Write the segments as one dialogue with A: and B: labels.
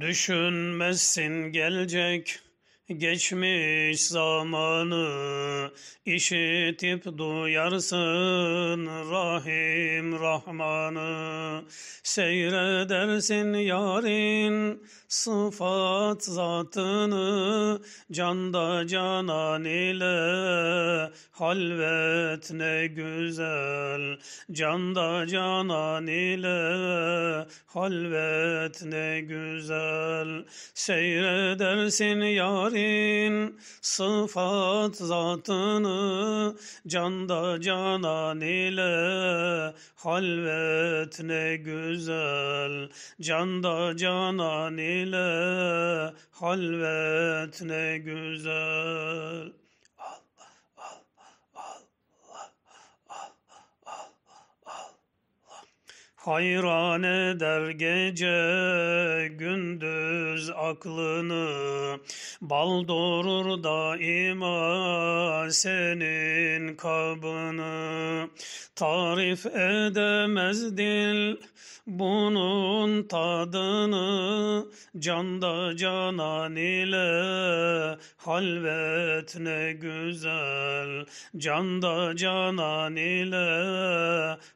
A: Düşünmezsin gelecek Geçmiş zamanı işitip duyarsın Rahim Rahman'ı Seyredersin yarın sıfat zatını Canda canan ile halvet ne güzel Canda canan ile halvet ne güzel Seyredersin yarın senin sıfat zatını canda canan ile halvet ne güzel canda canan ile halvet ne güzel Hayran eder gece gündüz aklını Bal doğurur daima senin kabını Tarif edemez dil bunun tadını Canda canan ile halvet ne güzel Canda canan ile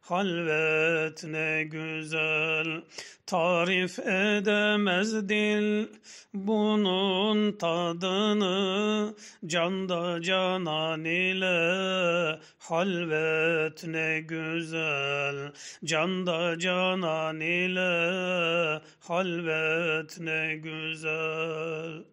A: halvet ne güzel tarif edemez dil bunun tadını canda canan ile halvet ne güzel canda canan ile halvet ne güzel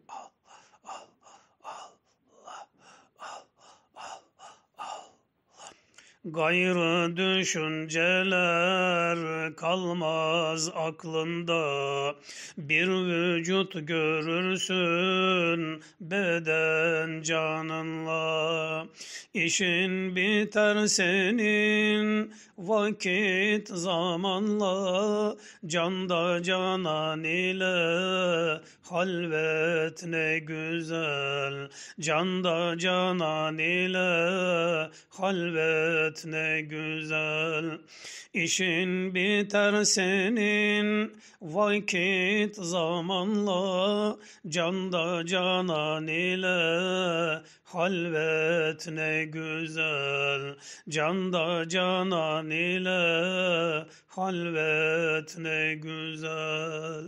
A: Gayrı düşünceler kalmaz aklında Bir vücut görürsün beden canınla İşin biter senin vakit zamanla Canda canan ile halvet ne güzel Canda canan ile halvet hayat ne güzel İşin biter senin vakit zamanla Canda canan ile halvet ne güzel Canda canan ile halvet ne güzel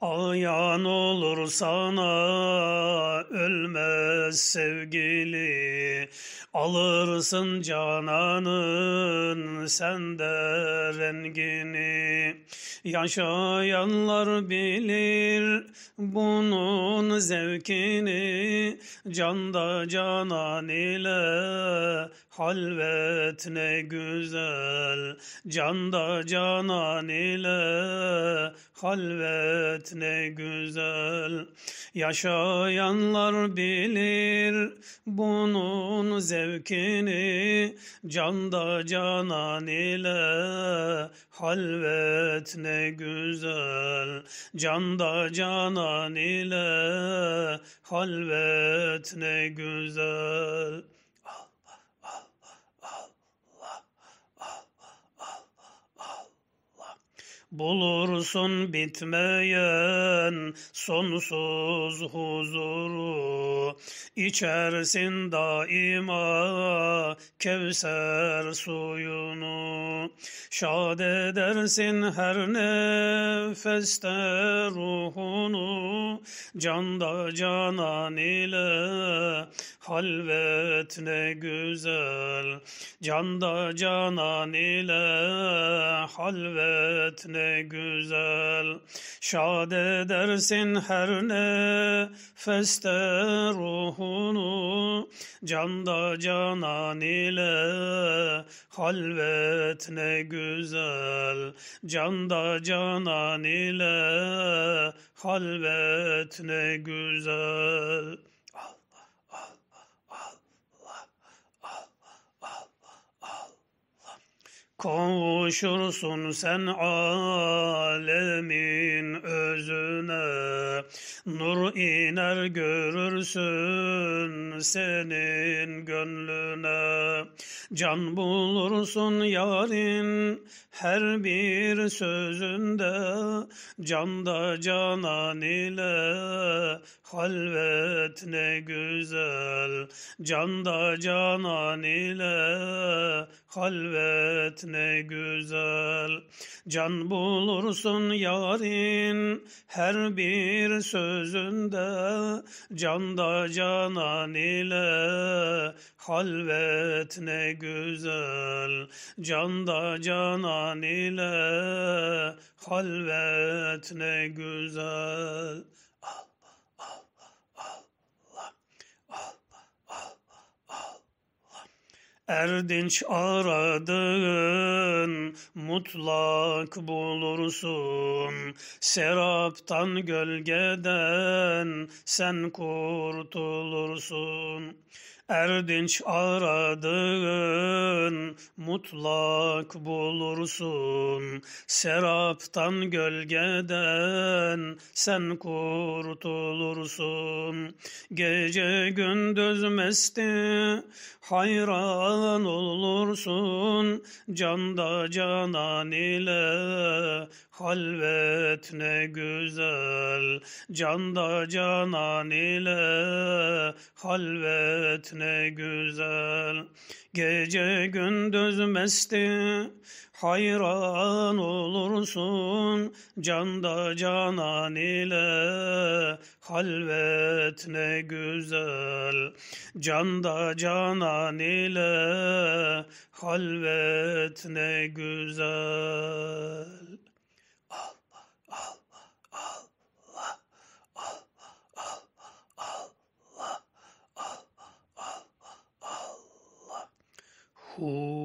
A: Ayan olur sana ölmez sevgili Alırsın cananın sende rengini Yaşayanlar bilir bunun zevkini Canda canan ile Halvet ne güzel, canda canan ile halvet ne güzel. Yaşayanlar bilir bunun zevkini, canda canan ile halvet ne güzel. Canda canan ile halvet ne güzel. Bulursun bitmeyen sonsuz huzuru İçersin daima Kevser suyunu Şad edersin her nefeste ruhunu Canda canan ile Halvet ne güzel Canda canan ile Halvet ne güzel Şad edersin her nefeste ruhunu Canda canan ile Halvet ne güzel Canda canan ile Halvet ne güzel Kavuşursun sen alemin özüne Nur iner görürsün senin gönlüne Can bulursun yarın her bir sözünde Canda canan ile halvet ne güzel Canda canan ile halvet ne güzel Can bulursun yarın her bir sözünde Canda canan ile halvet ne güzel can da canan ile halvet ne güzel Erdinç aradığın mutlak bulursun. Seraptan gölgeden sen kurtulursun. Erdinç aradığın mutlak bulursun. Seraptan gölgeden sen kurtulursun. Gece gündüz mesti hayran olursun. Canda canan ile halvet ne güzel. Canda canan ile halvet ne güzel. Gece gündüz mesti hayran olursun canda canan ile halvet ne güzel. Canda canan ile halvet ne güzel. who